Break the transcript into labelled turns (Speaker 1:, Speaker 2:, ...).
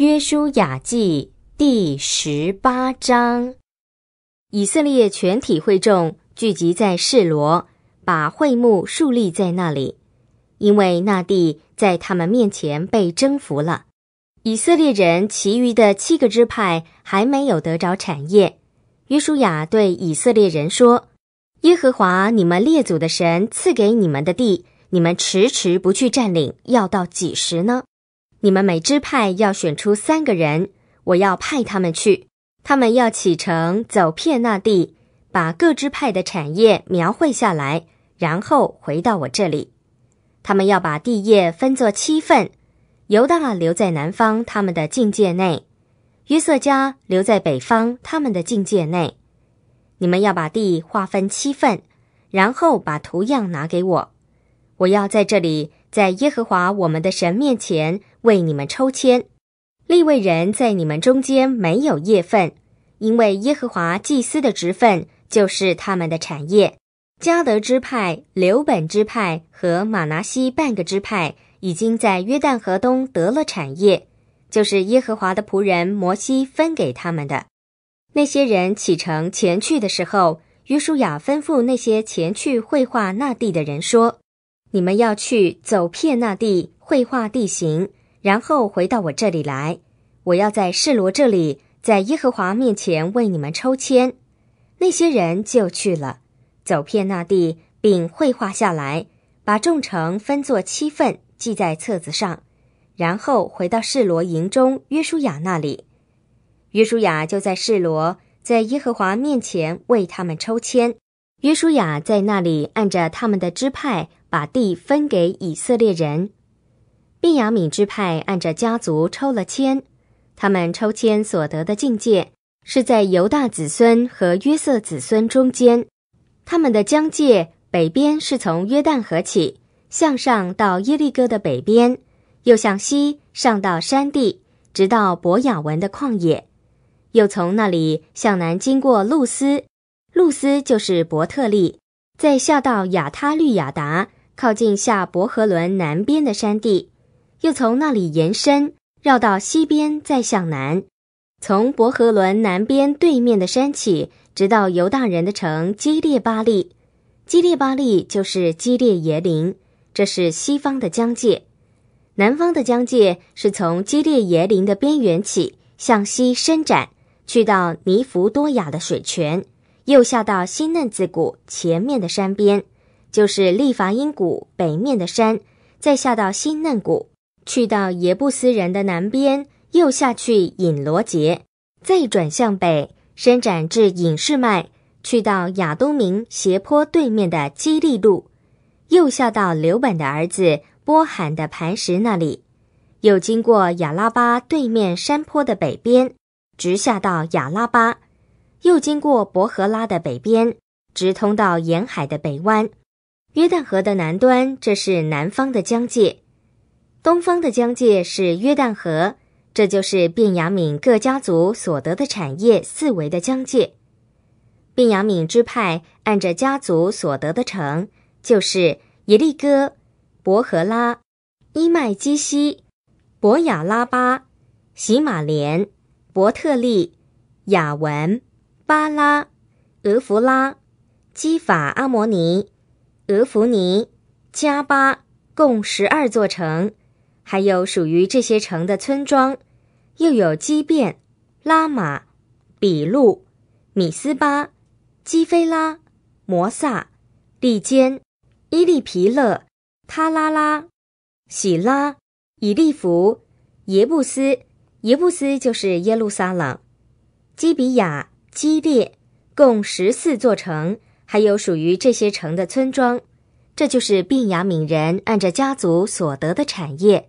Speaker 1: 约书亚记第十八章，以色列全体会众聚集在示罗，把会幕竖立在那里，因为那地在他们面前被征服了。以色列人其余的七个支派还没有得着产业。约书亚对以色列人说：“耶和华你们列祖的神赐给你们的地，你们迟迟不去占领，要到几时呢？”你们每支派要选出三个人，我要派他们去。他们要启程走遍那地，把各支派的产业描绘下来，然后回到我这里。他们要把地业分作七份，犹大留在南方他们的境界内，约瑟家留在北方他们的境界内。你们要把地划分七份，然后把图样拿给我。我要在这里，在耶和华我们的神面前。为你们抽签，立位人在你们中间没有业份，因为耶和华祭司的职份就是他们的产业。加德支派、刘本支派和马拿西半个支派已经在约旦河东得了产业，就是耶和华的仆人摩西分给他们的。那些人启程前去的时候，约书亚吩咐那些前去绘画那地的人说：“你们要去走遍那地，绘画地形。”然后回到我这里来，我要在示罗这里，在耶和华面前为你们抽签。那些人就去了，走遍那地，并绘画下来，把众城分作七份，记在册子上。然后回到示罗营中，约书亚那里，约书亚就在示罗，在耶和华面前为他们抽签。约书亚在那里按着他们的支派，把地分给以色列人。毕雅敏之派按着家族抽了签，他们抽签所得的境界是在犹大子孙和约瑟子孙中间。他们的疆界北边是从约旦河起，向上到耶利哥的北边，又向西上到山地，直到伯雅文的旷野，又从那里向南经过露丝，露丝就是伯特利，再下到亚他律亚达，靠近下伯河伦南边的山地。又从那里延伸，绕到西边，再向南，从博荷伦南边对面的山起，直到犹大人的城基列巴利。基列巴利就是基列耶林，这是西方的疆界。南方的疆界是从基列耶林的边缘起，向西伸展，去到尼弗多雅的水泉，又下到新嫩子谷前面的山边，就是利伐因谷北面的山，再下到新嫩谷。去到耶布斯人的南边，又下去引罗杰，再转向北，伸展至隐士脉，去到亚东明斜坡对面的基利路，又下到刘本的儿子波罕的磐石那里，又经过亚拉巴对面山坡的北边，直下到亚拉巴，又经过伯何拉的北边，直通到沿海的北湾，约旦河的南端，这是南方的疆界。东方的疆界是约旦河，这就是便雅敏各家族所得的产业四围的疆界。便雅敏支派按着家族所得的城，就是耶利哥、伯荷拉、伊麦基西、伯雅拉巴、喜马莲、伯特利、雅文、巴拉、俄弗拉、基法阿摩尼、俄弗尼、加巴，共十二座城。还有属于这些城的村庄，又有基变、拉马、比路、米斯巴、基菲拉、摩萨、利坚、伊利皮勒、塔拉拉、喜拉、以利弗、耶布斯。耶布斯就是耶路撒冷。基比亚、基列，共十四座城，还有属于这些城的村庄。这就是便雅悯人按着家族所得的产业。